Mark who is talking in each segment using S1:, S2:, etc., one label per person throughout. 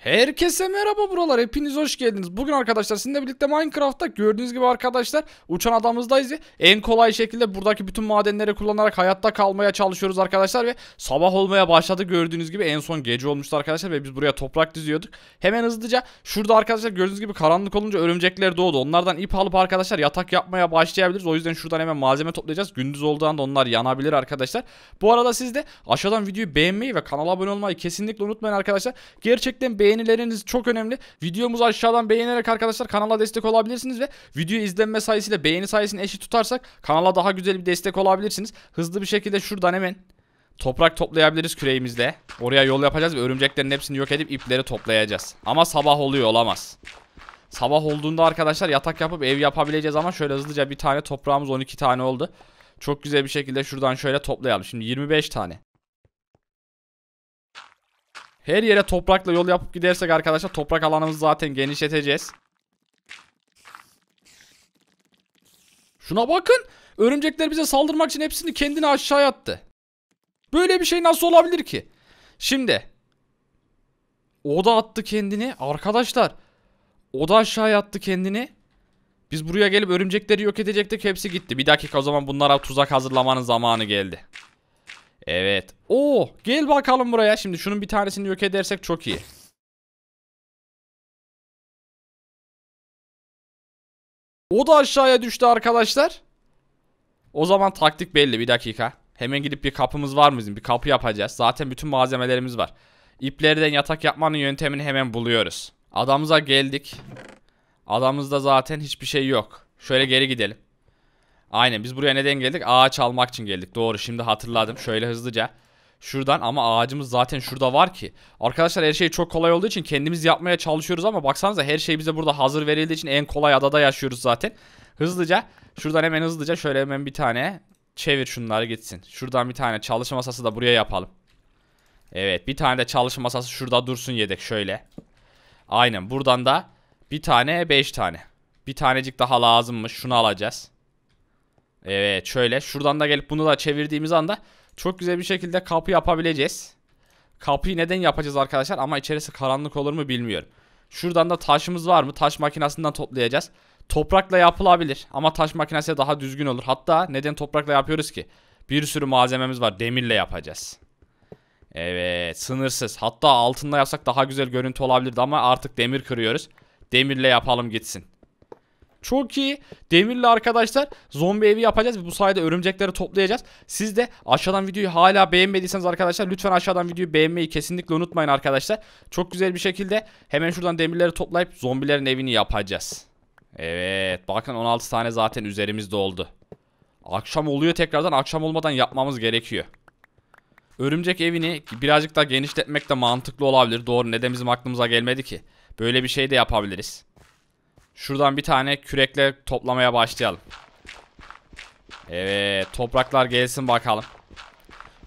S1: Herkese merhaba buralar hepiniz hoş geldiniz. Bugün arkadaşlar sizinle birlikte Minecraft'ta gördüğünüz gibi arkadaşlar uçan adamızdayız. En kolay şekilde buradaki bütün madenleri kullanarak hayatta kalmaya çalışıyoruz arkadaşlar ve sabah olmaya başladı gördüğünüz gibi en son gece olmuştu arkadaşlar ve biz buraya toprak diziyorduk. Hemen hızlıca şurada arkadaşlar gördüğünüz gibi karanlık olunca örümcekler doğdu. Onlardan ip alıp arkadaşlar yatak yapmaya başlayabiliriz. O yüzden şuradan hemen malzeme toplayacağız. Gündüz olduğunda onlar yanabilir arkadaşlar. Bu arada siz de aşağıdan videoyu beğenmeyi ve kanala abone olmayı kesinlikle unutmayın arkadaşlar. Gerçekten beğenmeyi beğenileriniz çok önemli. Videomuzu aşağıdan beğenerek arkadaşlar kanala destek olabilirsiniz ve video izlenme sayısıyla beğeni sayısını eşit tutarsak kanala daha güzel bir destek olabilirsiniz. Hızlı bir şekilde şuradan hemen toprak toplayabiliriz küreğimizle. Oraya yol yapacağız ve örümceklerin hepsini yok edip ipleri toplayacağız. Ama sabah oluyor olamaz. Sabah olduğunda arkadaşlar yatak yapıp ev yapabileceğiz ama şöyle hızlıca bir tane toprağımız 12 tane oldu. Çok güzel bir şekilde şuradan şöyle toplayalım. Şimdi 25 tane. Her yere toprakla yol yapıp gidersek arkadaşlar toprak alanımızı zaten genişleteceğiz. Şuna bakın. Örümcekler bize saldırmak için hepsini kendini aşağıya attı. Böyle bir şey nasıl olabilir ki? Şimdi. O da attı kendini. Arkadaşlar. O da aşağıya attı kendini. Biz buraya gelip örümcekleri yok edecektik. Hepsi gitti. Bir dakika o zaman bunlara tuzak hazırlamanın zamanı geldi. Evet. Oo, oh, gel bakalım buraya. Şimdi şunun bir tanesini yok edersek çok iyi. O da aşağıya düştü arkadaşlar. O zaman taktik belli. Bir dakika. Hemen gidip bir kapımız var mı bizim? Bir kapı yapacağız. Zaten bütün malzemelerimiz var. İplerden yatak yapmanın yöntemini hemen buluyoruz. Adamıza geldik. Adamızda zaten hiçbir şey yok. Şöyle geri gidelim. Aynen biz buraya neden geldik? Ağaç almak için geldik. Doğru şimdi hatırladım. Şöyle hızlıca. Şuradan ama ağacımız zaten şurada var ki. Arkadaşlar her şey çok kolay olduğu için kendimiz yapmaya çalışıyoruz ama baksanıza her şey bize burada hazır verildiği için en kolay adada yaşıyoruz zaten. Hızlıca şuradan hemen hızlıca şöyle hemen bir tane çevir şunları gitsin. Şuradan bir tane çalışma masası da buraya yapalım. Evet bir tane de çalışma masası şurada dursun yedek şöyle. Aynen buradan da bir tane beş tane. Bir tanecik daha lazımmış şunu alacağız. Evet şöyle şuradan da gelip bunu da çevirdiğimiz anda çok güzel bir şekilde kapı yapabileceğiz. Kapıyı neden yapacağız arkadaşlar ama içerisi karanlık olur mu bilmiyorum. Şuradan da taşımız var mı? Taş makinesinden toplayacağız. Toprakla yapılabilir ama taş makinesi daha düzgün olur. Hatta neden toprakla yapıyoruz ki? Bir sürü malzememiz var. Demirle yapacağız. Evet sınırsız. Hatta altında yapsak daha güzel görüntü olabilirdi ama artık demir kırıyoruz. Demirle yapalım gitsin. Çok iyi. demirli arkadaşlar zombi evi yapacağız ve bu sayede örümcekleri toplayacağız. Siz de aşağıdan videoyu hala beğenmediyseniz arkadaşlar lütfen aşağıdan videoyu beğenmeyi kesinlikle unutmayın arkadaşlar. Çok güzel bir şekilde hemen şuradan demirleri toplayıp zombilerin evini yapacağız. Evet bakın 16 tane zaten üzerimizde oldu. Akşam oluyor tekrardan akşam olmadan yapmamız gerekiyor. Örümcek evini birazcık daha genişletmek de mantıklı olabilir. Doğru neden bizim aklımıza gelmedi ki. Böyle bir şey de yapabiliriz. Şuradan bir tane kürekle toplamaya başlayalım. Evet topraklar gelsin bakalım.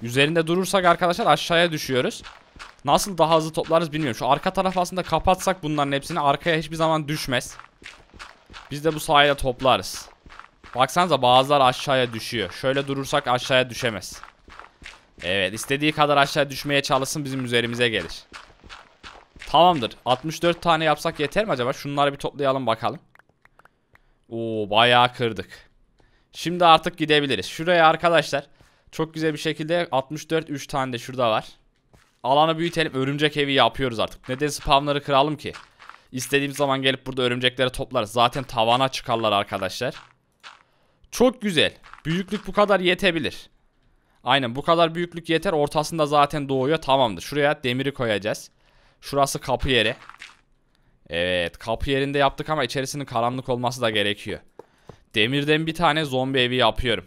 S1: Üzerinde durursak arkadaşlar aşağıya düşüyoruz. Nasıl daha hızlı toplarız bilmiyorum. Şu arka taraf aslında kapatsak bunların hepsini arkaya hiçbir zaman düşmez. Biz de bu sayede toplarız. Baksanıza bazılar aşağıya düşüyor. Şöyle durursak aşağıya düşemez. Evet istediği kadar aşağı düşmeye çalışsın bizim üzerimize gelir. Tamamdır. 64 tane yapsak yeter mi acaba? Şunları bir toplayalım bakalım. Oo bayağı kırdık. Şimdi artık gidebiliriz. Şuraya arkadaşlar çok güzel bir şekilde 64 3 tane de şurada var. Alanı büyütelim. Örümcek evi yapıyoruz artık. Neden spamları kıralım ki? İstediğimiz zaman gelip burada örümcekleri toplarız. Zaten tavana çıkarlar arkadaşlar. Çok güzel. Büyüklük bu kadar yetebilir. Aynen bu kadar büyüklük yeter. Ortasında zaten doğuyor. Tamamdır. Şuraya demiri koyacağız. Şurası kapı yeri. Evet kapı yerinde yaptık ama içerisinin karanlık olması da gerekiyor. Demirden bir tane zombi evi yapıyorum.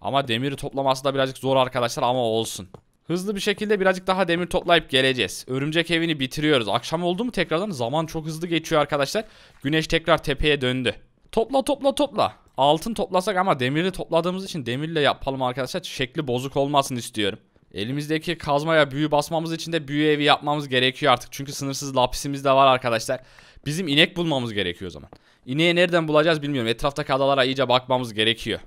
S1: Ama demiri toplaması da birazcık zor arkadaşlar ama olsun. Hızlı bir şekilde birazcık daha demir toplayıp geleceğiz. Örümcek evini bitiriyoruz. Akşam oldu mu tekrardan? Zaman çok hızlı geçiyor arkadaşlar. Güneş tekrar tepeye döndü. Topla topla topla. Altın toplasak ama demiri topladığımız için demirle yapalım arkadaşlar. Şekli bozuk olmasın istiyorum. Elimizdeki kazmaya büyü basmamız için de büyü evi yapmamız gerekiyor artık. Çünkü sınırsız lapisimiz de var arkadaşlar. Bizim inek bulmamız gerekiyor o zaman. İneği nereden bulacağız bilmiyorum. Etraftaki adalara iyice bakmamız gerekiyor.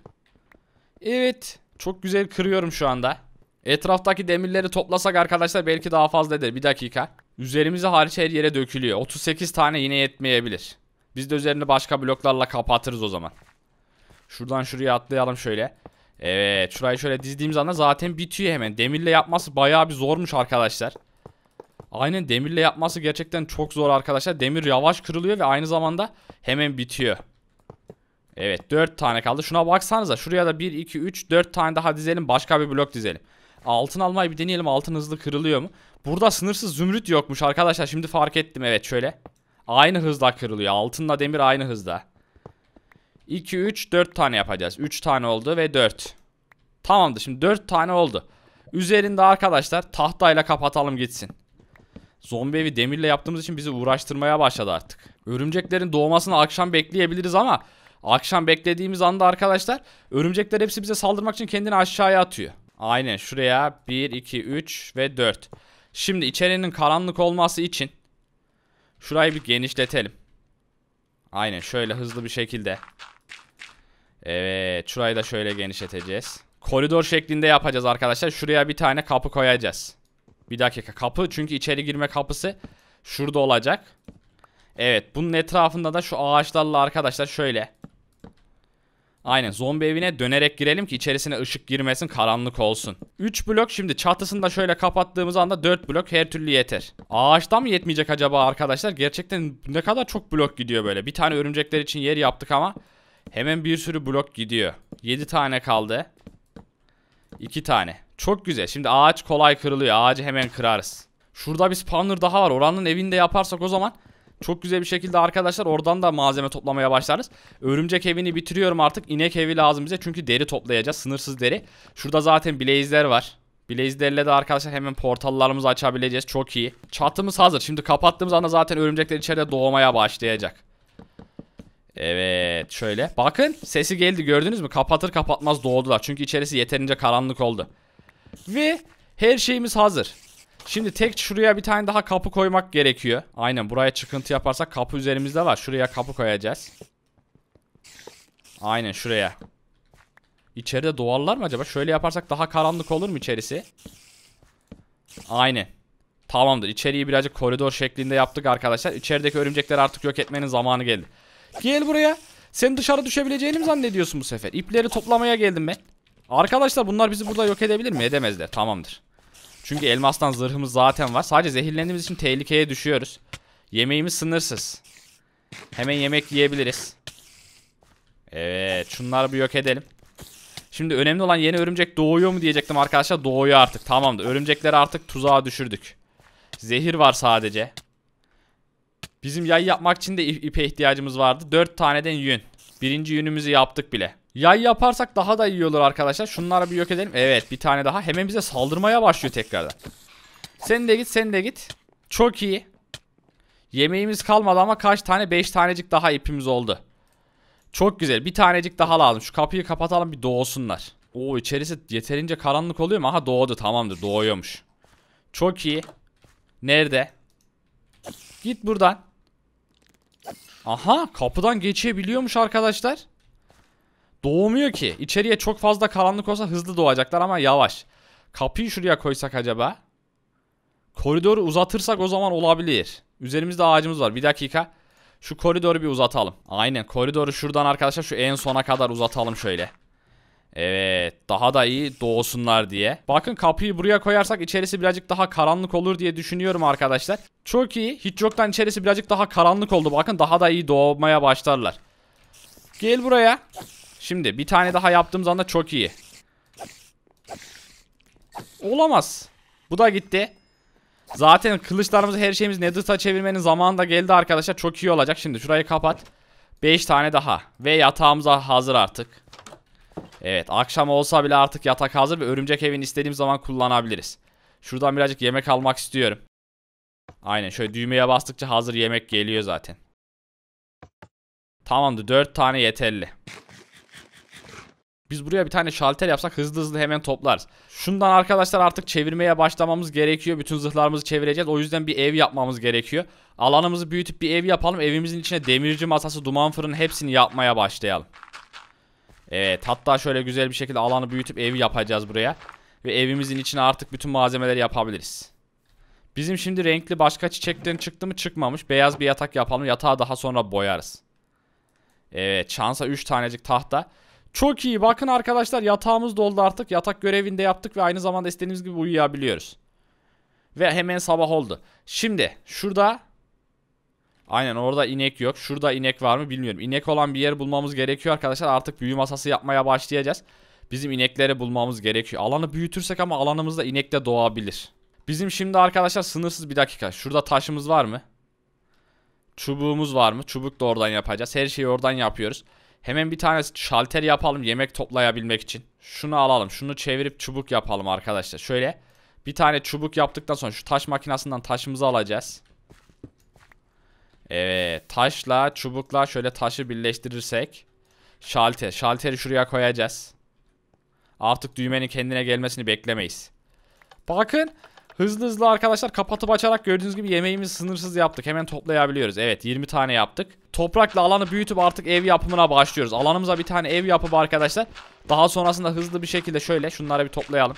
S1: Evet. Çok güzel kırıyorum şu anda. Etraftaki demirleri toplasak arkadaşlar belki daha fazla eder. Bir dakika. Üzerimize hariç her yere dökülüyor. 38 tane yine yetmeyebilir. Biz de üzerini başka bloklarla kapatırız o zaman. Şuradan şuraya atlayalım şöyle. Evet şurayı şöyle dizdiğimiz anda zaten bitiyor hemen. Demirle yapması bayağı bir zormuş arkadaşlar. Aynen demirle yapması gerçekten çok zor arkadaşlar. Demir yavaş kırılıyor ve aynı zamanda hemen bitiyor. Evet 4 tane kaldı. Şuna baksanıza. Şuraya da 1, 2, 3, 4 tane daha dizelim. Başka bir blok dizelim. Altın almayı bir deneyelim. Altın hızlı kırılıyor mu? Burada sınırsız zümrüt yokmuş arkadaşlar. Şimdi fark ettim evet şöyle. Aynı hızda kırılıyor. Altınla demir aynı hızda. 2, 3, 4 tane yapacağız. 3 tane oldu ve 4. Tamamdır şimdi 4 tane oldu. Üzerinde arkadaşlar tahtayla kapatalım gitsin. Zombi evi demirle yaptığımız için bizi uğraştırmaya başladı artık. Örümceklerin doğmasını akşam bekleyebiliriz ama akşam beklediğimiz anda arkadaşlar örümcekler hepsi bize saldırmak için kendini aşağıya atıyor. Aynen şuraya 1, 2, 3 ve 4. Şimdi içerinin karanlık olması için şurayı bir genişletelim. Aynen şöyle hızlı bir şekilde Evet şurayı da şöyle genişleteceğiz. Koridor şeklinde yapacağız arkadaşlar. Şuraya bir tane kapı koyacağız. Bir dakika kapı çünkü içeri girme kapısı şurada olacak. Evet bunun etrafında da şu ağaçlarla arkadaşlar şöyle. Aynen zombi evine dönerek girelim ki içerisine ışık girmesin karanlık olsun. 3 blok şimdi çatısını da şöyle kapattığımız anda 4 blok her türlü yeter. Ağaçtan mı yetmeyecek acaba arkadaşlar? Gerçekten ne kadar çok blok gidiyor böyle. Bir tane örümcekler için yer yaptık ama Hemen bir sürü blok gidiyor. 7 tane kaldı. 2 tane. Çok güzel. Şimdi ağaç kolay kırılıyor. Ağacı hemen kırarız. Şurada bir spawner daha var. Oranın evinde yaparsak o zaman çok güzel bir şekilde arkadaşlar oradan da malzeme toplamaya başlarız. Örümcek evini bitiriyorum artık. İnek evi lazım bize. Çünkü deri toplayacağız. Sınırsız deri. Şurada zaten blaze'ler var. Blaze'lerle de arkadaşlar hemen portallarımızı açabileceğiz. Çok iyi. Çatımız hazır. Şimdi kapattığımız anda zaten örümcekler içeride doğmaya başlayacak. Evet şöyle. Bakın sesi geldi gördünüz mü? Kapatır kapatmaz doğdular. Çünkü içerisi yeterince karanlık oldu. Ve her şeyimiz hazır. Şimdi tek şuraya bir tane daha kapı koymak gerekiyor. Aynen buraya çıkıntı yaparsak kapı üzerimizde var. Şuraya kapı koyacağız. Aynen şuraya. İçeride doğarlar mı acaba? Şöyle yaparsak daha karanlık olur mu içerisi? Aynen. Tamamdır. İçeriği birazcık koridor şeklinde yaptık arkadaşlar. İçerideki örümcekleri artık yok etmenin zamanı geldi. Gel buraya. Sen dışarı düşebileceğini mi zannediyorsun bu sefer? İpleri toplamaya geldim ben. Arkadaşlar bunlar bizi burada yok edebilir mi? Edemezler. Tamamdır. Çünkü elmastan zırhımız zaten var. Sadece zehirlendiğimiz için tehlikeye düşüyoruz. Yemeğimiz sınırsız. Hemen yemek yiyebiliriz. Evet. Şunları bir yok edelim. Şimdi önemli olan yeni örümcek doğuyor mu diyecektim arkadaşlar. Doğuyor artık. Tamamdır. Örümcekleri artık tuzağa düşürdük. Zehir var sadece. Bizim yay yapmak için de ipe ihtiyacımız vardı. 4 taneden yün. Birinci yünümüzü yaptık bile. Yay yaparsak daha da iyi olur arkadaşlar. Şunları bir yok edelim. Evet bir tane daha. Hemen bize saldırmaya başlıyor tekrardan. Sen de git sen de git. Çok iyi. Yemeğimiz kalmadı ama kaç tane? 5 tanecik daha ipimiz oldu. Çok güzel. Bir tanecik daha lazım. Şu kapıyı kapatalım bir doğsunlar. Oo içerisi yeterince karanlık oluyor mu? Aha doğdu tamamdır doğuyormuş. Çok iyi. Nerede? Git buradan. Aha kapıdan geçebiliyormuş arkadaşlar. Doğmuyor ki. İçeriye çok fazla karanlık olsa hızlı doğacaklar ama yavaş. Kapıyı şuraya koysak acaba? Koridoru uzatırsak o zaman olabilir. Üzerimizde ağacımız var. Bir dakika. Şu koridoru bir uzatalım. Aynen koridoru şuradan arkadaşlar şu en sona kadar uzatalım şöyle. Evet daha da iyi doğsunlar diye. Bakın kapıyı buraya koyarsak içerisi birazcık daha karanlık olur diye düşünüyorum arkadaşlar. Çok iyi hiç yoktan içerisi birazcık daha karanlık oldu bakın daha da iyi doğmaya başlarlar. Gel buraya. Şimdi bir tane daha yaptığımız anda çok iyi. Olamaz. Bu da gitti. Zaten kılıçlarımızı her şeyimiz Nether'a çevirmenin zamanı da geldi arkadaşlar. Çok iyi olacak. Şimdi şurayı kapat. 5 tane daha. Ve yatağımıza hazır artık. Evet akşam olsa bile artık yatak hazır ve örümcek evini istediğim zaman kullanabiliriz. Şuradan birazcık yemek almak istiyorum. Aynen şöyle düğmeye bastıkça hazır yemek geliyor zaten. Tamamdır 4 tane yeterli. Biz buraya bir tane şalter yapsak hızlı hızlı hemen toplarız. Şundan arkadaşlar artık çevirmeye başlamamız gerekiyor. Bütün zırhlarımızı çevireceğiz. O yüzden bir ev yapmamız gerekiyor. Alanımızı büyütüp bir ev yapalım. Evimizin içine demirci masası, duman fırını hepsini yapmaya başlayalım. Evet hatta şöyle güzel bir şekilde alanı büyütüp evi yapacağız buraya. Ve evimizin içine artık bütün malzemeleri yapabiliriz. Bizim şimdi renkli başka çiçekten çıktı mı çıkmamış. Beyaz bir yatak yapalım. Yatağı daha sonra boyarız. Evet şansa 3 tanecik tahta. Çok iyi bakın arkadaşlar yatağımız doldu artık. Yatak görevinde yaptık ve aynı zamanda istediğimiz gibi uyuyabiliyoruz. Ve hemen sabah oldu. Şimdi şurada Aynen orada inek yok. Şurada inek var mı bilmiyorum. İnek olan bir yer bulmamız gerekiyor arkadaşlar. Artık büyü masası yapmaya başlayacağız. Bizim inekleri bulmamız gerekiyor. Alanı büyütürsek ama alanımızda inek de doğabilir. Bizim şimdi arkadaşlar sınırsız bir dakika. Şurada taşımız var mı? Çubuğumuz var mı? Çubuk da oradan yapacağız. Her şeyi oradan yapıyoruz. Hemen bir tane şalter yapalım yemek toplayabilmek için. Şunu alalım. Şunu çevirip çubuk yapalım arkadaşlar. Şöyle bir tane çubuk yaptıktan sonra şu taş makinesinden taşımızı alacağız. Evet taşla çubukla şöyle taşı birleştirirsek. Şalter. Şalteri şuraya koyacağız. Artık düğmenin kendine gelmesini beklemeyiz. Bakın hızlı hızlı arkadaşlar kapatıp açarak gördüğünüz gibi yemeğimizi sınırsız yaptık. Hemen toplayabiliyoruz. Evet 20 tane yaptık. Toprakla alanı büyütüp artık ev yapımına başlıyoruz. Alanımıza bir tane ev yapıp arkadaşlar. Daha sonrasında hızlı bir şekilde şöyle şunları bir toplayalım.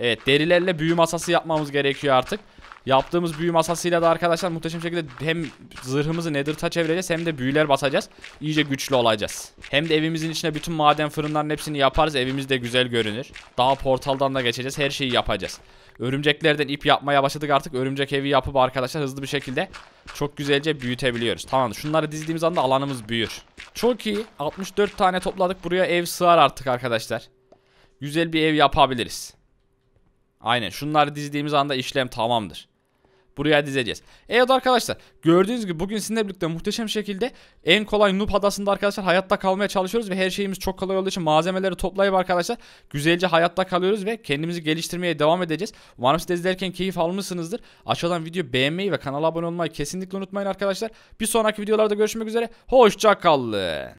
S1: Evet derilerle büyü masası yapmamız gerekiyor artık. Yaptığımız büyü masasıyla da arkadaşlar muhteşem şekilde hem zırhımızı nether touch çevireceğiz hem de büyüler basacağız. İyice güçlü olacağız. Hem de evimizin içine bütün maden fırınların hepsini yaparız. Evimiz de güzel görünür. Daha portaldan da geçeceğiz. Her şeyi yapacağız. Örümceklerden ip yapmaya başladık artık. Örümcek evi yapıp arkadaşlar hızlı bir şekilde çok güzelce büyütebiliyoruz. Tamam şunları dizdiğimiz anda alanımız büyür. Çok iyi. 64 tane topladık. Buraya ev sığar artık arkadaşlar. Güzel bir ev yapabiliriz. Aynen şunları dizdiğimiz anda işlem tamamdır buraya dizeceğiz. Evet arkadaşlar gördüğünüz gibi bugün sizinle birlikte muhteşem şekilde en kolay noob adasında arkadaşlar hayatta kalmaya çalışıyoruz ve her şeyimiz çok kolay olduğu için malzemeleri toplayıp arkadaşlar güzelce hayatta kalıyoruz ve kendimizi geliştirmeye devam edeceğiz. Umarım siz izlerken keyif almışsınızdır. Aşağıdan video beğenmeyi ve kanala abone olmayı kesinlikle unutmayın arkadaşlar. Bir sonraki videolarda görüşmek üzere. Hoşçakalın.